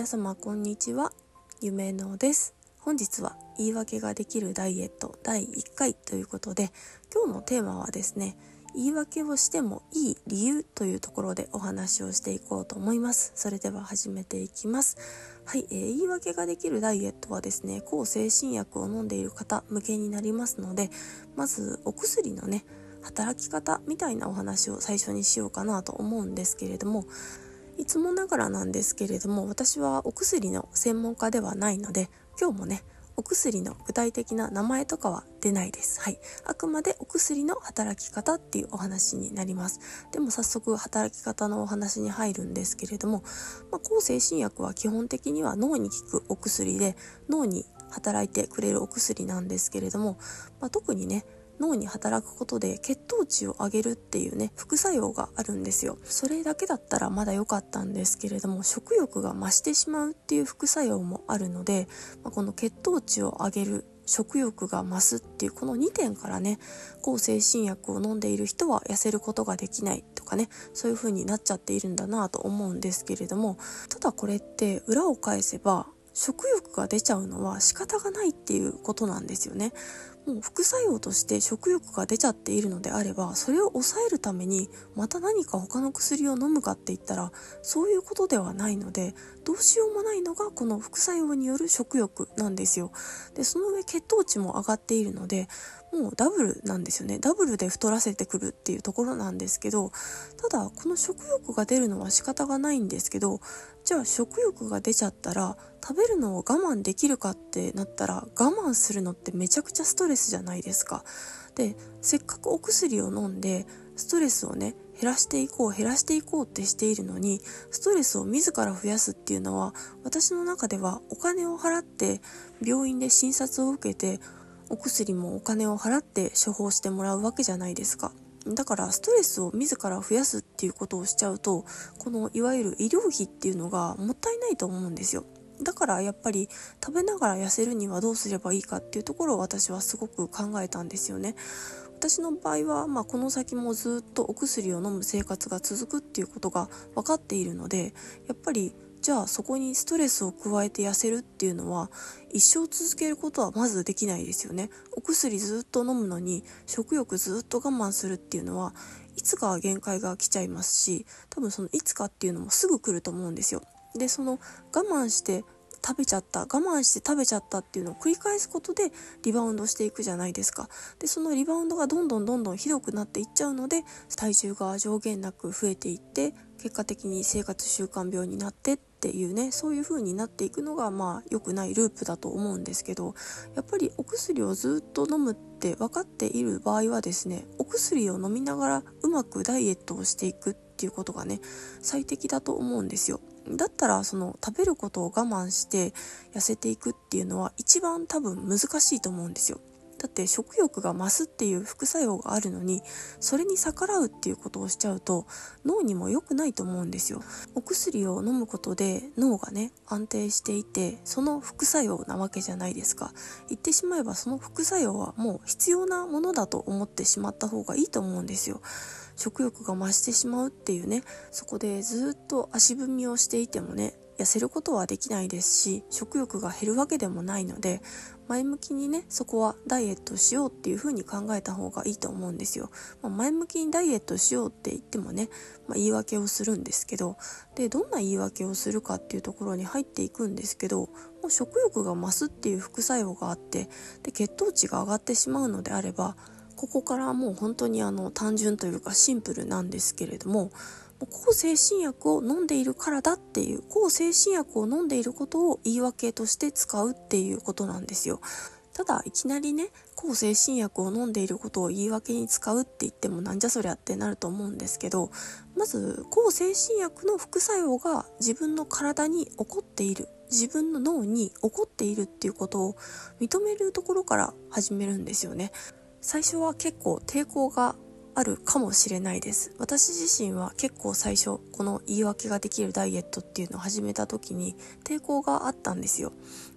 皆様こんにちは夢のです本日は言い訳ができるダイエット第1回ということで今日のテーマはですね言い訳をしてもいい理由というところでお話をしていこうと思いますそれでは始めていきますはい、えー、言い訳ができるダイエットはですね抗精神薬を飲んでいる方向けになりますのでまずお薬のね働き方みたいなお話を最初にしようかなと思うんですけれどもいつもながらなんですけれども私はお薬の専門家ではないので今日もねお薬の具体的な名前とかは出ないです。はい。あくまでお薬の働き方っていうお話になります。でも早速働き方のお話に入るんですけれども、まあ、抗精神薬は基本的には脳に効くお薬で脳に働いてくれるお薬なんですけれども、まあ、特にね脳に働くことで血糖値を上げるっていうね副作用があるんですよそれだけだったらまだ良かったんですけれども食欲が増してしまうっていう副作用もあるので、まあ、この血糖値を上げる食欲が増すっていうこの2点からね抗精神薬を飲んでいる人は痩せることができないとかねそういう風になっちゃっているんだなと思うんですけれどもただこれって裏を返せば食欲が出ちゃうのは仕方がないっていうことなんですよね。もう副作用として食欲が出ちゃっているのであればそれを抑えるためにまた何か他の薬を飲むかって言ったらそういうことではないのでどうしようもないのがこの副作用による食欲なんですよ。でその上血糖値も上がっているのでもうダブルなんですよねダブルで太らせてくるっていうところなんですけどただこの食欲が出るのは仕方がないんですけどじゃあ食欲が出ちゃったら食べるのを我慢できるかってなったら我慢するのってめちゃくちゃストレスじゃないですか。でせっかくお薬を飲んでストレスをね減らしていこう減らしていこうってしているのにストレスを自ら増やすっていうのは私の中ではお金を払って病院で診察を受けてお薬もお金を払って処方してもらうわけじゃないですかだからストレスを自ら増やすっていうことをしちゃうとこのいわゆる医療費っていうのがもったいないと思うんですよだからやっぱり食べながら痩せるにはどうすればいいかっていうところを私はすごく考えたんですよね私の場合は、まあ、この先もずっとお薬を飲む生活が続くっていうことが分かっているのでやっぱりじゃあそこにストレスを加えて痩せるっていうのは一生続けることはまずできないですよねお薬ずっと飲むのに食欲ずっと我慢するっていうのはいつかは限界が来ちゃいますし多分そのいつかっていうのもすぐ来ると思うんですよでその我慢して食べちゃった我慢して食べちゃったっていうのを繰り返すことでリバウンドしていくじゃないですかでそのリバウンドがどんどんどんどんひどくなっていっちゃうので体重が上限なく増えていって結果的に生活習慣病になってっっていうねそういう風になっていくのがまあ良くないループだと思うんですけどやっぱりお薬をずっと飲むって分かっている場合はですねお薬を飲みながらうまくダイエットをしていくっていうことがね最適だと思うんですよ。だったらその食べることを我慢して痩せていくっていうのは一番多分難しいと思うんですよ。だって食欲が増すっていう副作用があるのにそれに逆らうっていうことをしちゃうと脳にも良くないと思うんですよお薬を飲むことで脳がね安定していてその副作用なわけじゃないですか言ってしまえばその副作用はもう必要なものだと思ってしまった方がいいと思うんですよ食欲が増してしまうっていうねそこでずっと足踏みをしていてもね痩せることはできないですし食欲が減るわけでもないので前向きにねそこはダイエットしようっていう風に考えた方がいいと思うんですよ、まあ、前向きにダイエットしようって言ってもね、まあ、言い訳をするんですけどでどんな言い訳をするかっていうところに入っていくんですけどもう食欲が増すっていう副作用があってで血糖値が上がってしまうのであればここからもう本当にあの単純というかシンプルなんですけれども抗精神薬を飲んでいるからだっていう抗精神薬を飲んでいることを言い訳として使うっていうことなんですよ。ただいきなりね抗精神薬を飲んでいることを言い訳に使うって言ってもなんじゃそりゃってなると思うんですけどまず抗精神薬の副作用が自分の体に起こっている自分の脳に起こっているっていうことを認めるところから始めるんですよね。最初は結構抵抗があるかもしれないです私自身は結構最初この言い訳ができるダイエットっていうのを始めた時に抵抗があったんですよ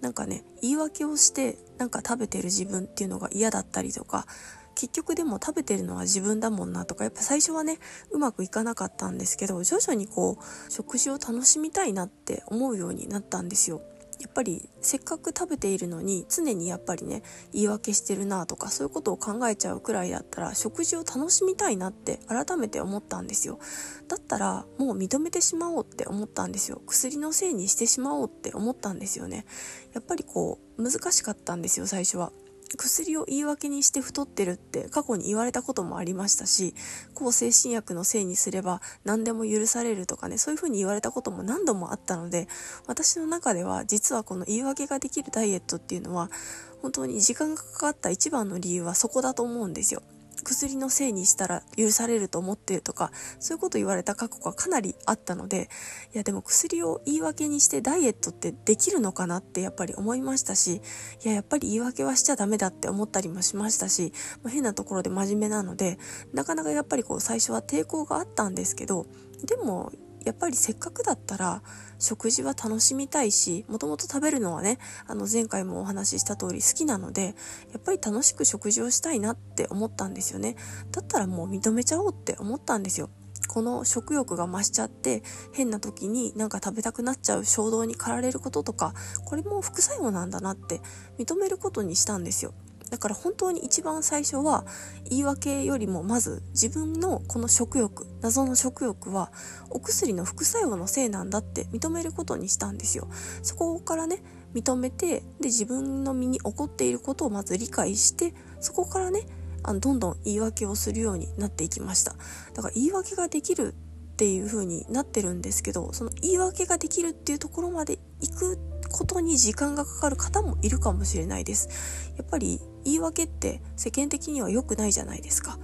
なんかね言い訳をしてなんか食べてる自分っていうのが嫌だったりとか結局でも食べてるのは自分だもんなとかやっぱ最初はねうまくいかなかったんですけど徐々にこう食事を楽しみたいなって思うようになったんですよやっぱりせっかく食べているのに常にやっぱりね言い訳してるなとかそういうことを考えちゃうくらいだったら食事を楽しみたいなって改めて思ったんですよだったらもう認めてしまおうって思ったんですよ薬のせいにしてしまおうって思ったんですよねやっぱりこう難しかったんですよ最初は薬を言い訳にして太ってるって過去に言われたこともありましたし抗精神薬のせいにすれば何でも許されるとかねそういうふうに言われたことも何度もあったので私の中では実はこの言い訳ができるダイエットっていうのは本当に時間がかかった一番の理由はそこだと思うんですよ。薬のせいにしたら許されると思ってるとかそういうこと言われた過去がかなりあったのでいやでも薬を言い訳にしてダイエットってできるのかなってやっぱり思いましたしいややっぱり言い訳はしちゃダメだって思ったりもしましたし、まあ、変なところで真面目なのでなかなかやっぱりこう最初は抵抗があったんですけどでもやっぱりせっかくだったら食事は楽しみたいしもともと食べるのはねあの前回もお話しした通り好きなのでやっぱり楽しく食事をしたいなって思ったんですよねだったらもう認めちゃおうって思ったんですよこの食欲が増しちゃって変な時になんか食べたくなっちゃう衝動に駆られることとかこれも副作用なんだなって認めることにしたんですよだから本当に一番最初は言い訳よりもまず自分のこの食欲謎の食欲はお薬の副作用のせいなんだって認めることにしたんですよそこからね認めてで自分の身に起こっていることをまず理解してそこからねあのどんどん言い訳をするようになっていきましただから言い訳ができるっていう風になってるんですけどその言い訳ができるっていうところまで行くことに時間がかかる方もいるかもしれないですやっぱり言い訳って世間的には良くないじゃないですか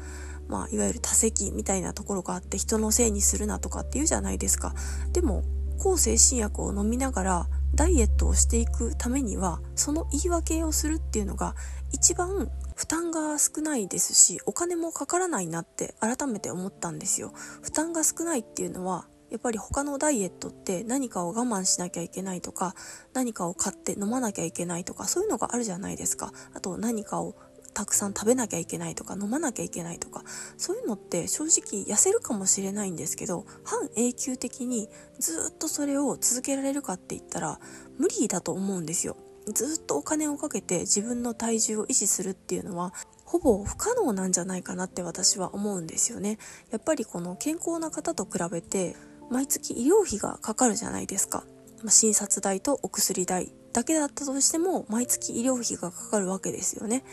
まあ、いわゆる多責みたいなところがあって人のせいにするなとかっていうじゃないですかでも抗精神薬を飲みながらダイエットをしていくためにはその言い訳をするっていうのが一番負担が少ないですしお金もかからないなって改めて思ったんですよ負担が少ないっていうのはやっぱり他のダイエットって何かを我慢しなきゃいけないとか何かを買って飲まなきゃいけないとかそういうのがあるじゃないですかあと何かをたくさん食べなきゃいけないとか飲まなきゃいけないとかそういうのって正直痩せるかもしれないんですけど半永久的にずっとそれを続けられるかって言ったら無理だと思うんですよずっとお金をかけて自分の体重を維持するっていうのはほぼ不可能なんじゃないかなって私は思うんですよねやっぱりこの健康な方と比べて毎月医療費がかかるじゃないですか、ま診察代とお薬代だけだったとしても毎月医療費がかかるわけですよね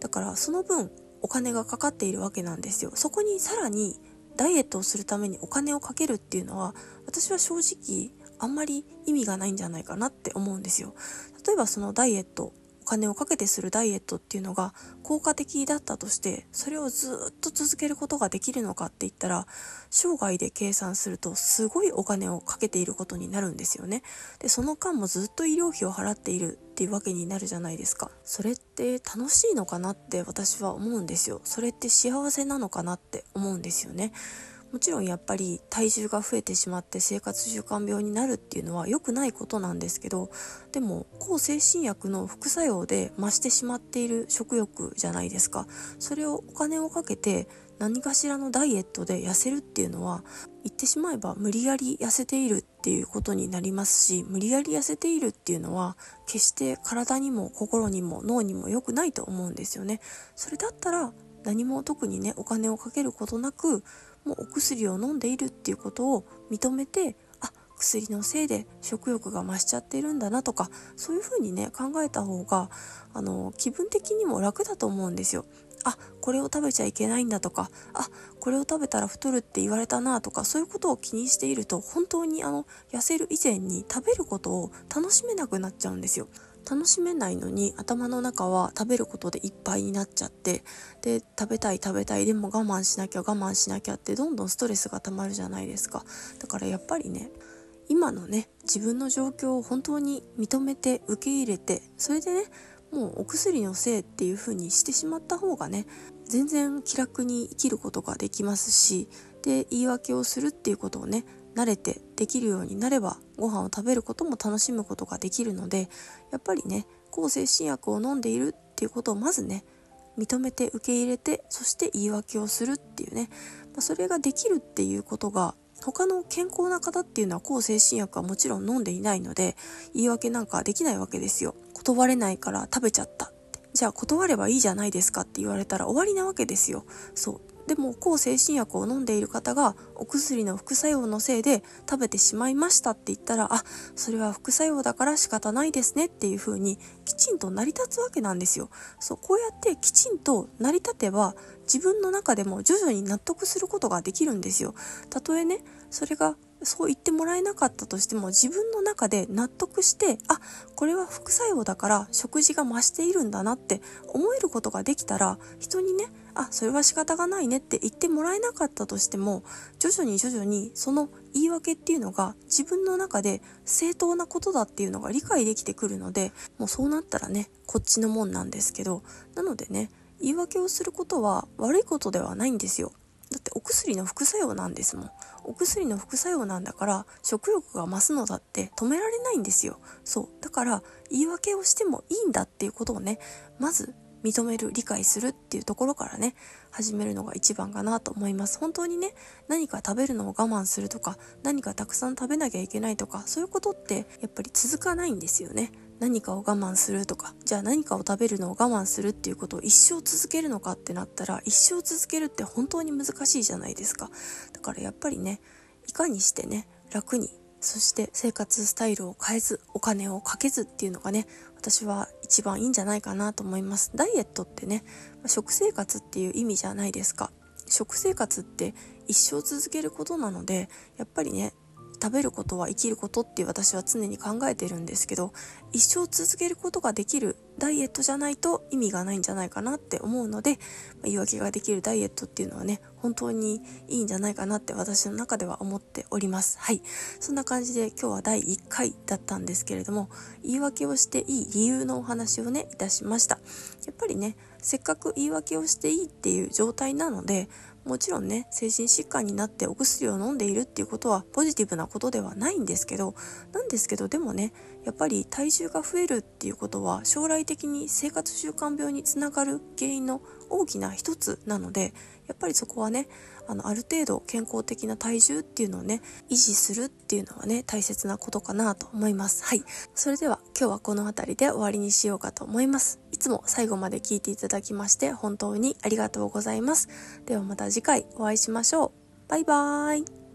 だからその分お金がかかっているわけなんですよそこにさらにダイエットをするためにお金をかけるっていうのは私は正直あんまり意味がないんじゃないかなって思うんですよ例えばそのダイエット金をかけてするダイエットっていうのが効果的だったとしてそれをずっと続けることができるのかって言ったら生涯で計算するとすごいお金をかけていることになるんですよねでその間もずっと医療費を払っているっていうわけになるじゃないですかそれって楽しいのかなって私は思うんですよそれって幸せなのかなって思うんですよねもちろんやっぱり体重が増えてしまって生活習慣病になるっていうのは良くないことなんですけどでも抗精神薬の副作用で増してしまっている食欲じゃないですかそれをお金をかけて何かしらのダイエットで痩せるっていうのは言ってしまえば無理やり痩せているっていうことになりますし無理やり痩せているっていうのは決して体にも心にも脳にも良くないと思うんですよねそれだったら何も特にねお金をかけることなくもうお薬を飲んでいるっていうことを認めてあ薬のせいで食欲が増しちゃってるんだなとかそういうふうにね考えた方があの気分的にも楽だと思うんですよ。あこれを食べちゃいけないんだとかあこれを食べたら太るって言われたなとかそういうことを気にしていると本当にあの痩せる以前に食べることを楽しめなくなっちゃうんですよ。楽しめないのに頭の中は食べることでいっぱいになっちゃってで食べたい食べたいでも我慢しなきゃ我慢しなきゃってどんどんストレスが溜まるじゃないですかだからやっぱりね今のね自分の状況を本当に認めて受け入れてそれでねもうお薬のせいっていう風にしてしまった方がね全然気楽に生きることができますしで言い訳をするっていうことをね慣れてできるようになればご飯を食べることも楽しむことができるのでやっぱりね向精神薬を飲んでいるっていうことをまずね認めて受け入れてそして言い訳をするっていうね、まあ、それができるっていうことが他の健康な方っていうのは抗精神薬はもちろん飲んでいないので言い訳なんかできないわけですよ断れないから食べちゃったじゃあ断ればいいじゃないですかって言われたら終わりなわけですよそうでも抗精神薬を飲んでいる方がお薬の副作用のせいで食べてしまいましたって言ったらあそれは副作用だから仕方ないですねっていう風にきちんと成り立つわけなんですよそうこうやってきちんと成り立てば自分の中でも徐々に納得することができるんですよたとえねそれがそう言ってもらえなかったとしても自分の中で納得してあこれは副作用だから食事が増しているんだなって思えることができたら人にねあそれは仕方がないねって言ってもらえなかったとしても徐々に徐々にその言い訳っていうのが自分の中で正当なことだっていうのが理解できてくるのでもうそうなったらねこっちのもんなんですけどなのでね言い訳をすることは悪いことではないんですよだってお薬の副作用なんですもんお薬の副作用なんだから食欲が増すのだって止められないんですよそうだから言い訳をしてもいいんだっていうことをねまず認める理解するっていうところからね始めるのが一番かなと思います本当にね何か食べるのを我慢するとか何かたくさん食べなきゃいけないとかそういうことってやっぱり続かないんですよね何かを我慢するとかじゃあ何かを食べるのを我慢するっていうことを一生続けるのかってなったら一生続けるって本当に難しいじゃないですかだからやっぱりねいかにしてね楽にそして生活スタイルを変えずお金をかけずっていうのがね私は一番いいんじゃないかなと思いますダイエットってね食生活っていう意味じゃないですか食生活って一生続けることなのでやっぱりね食べることは生きることって私は常に考えてるんですけど一生続けることができるダイエットじゃないと意味がないんじゃないかなって思うので言い訳ができるダイエットっていうのはね本当にいいんじゃないかなって私の中では思っておりますはいそんな感じで今日は第1回だったんですけれども言い訳をしていい理由のお話をねいたしましたやっぱりねせっかく言い訳をしていいっていう状態なのでもちろんね精神疾患になってお薬を飲んでいるっていうことはポジティブなことではないんですけどなんですけどでもねやっぱり体重が増えるっていうことは将来的に生活習慣病につながる原因の大きな一つなのでやっぱりそこはねあのある程度健康的な体重っていうのをね維持するっていうのはね大切なことかなと思いますはいそれでは今日はこの辺りで終わりにしようかと思いますいつも最後まで聞いていただきまして本当にありがとうございます。ではまた次回お会いしましょう。バイバーイ。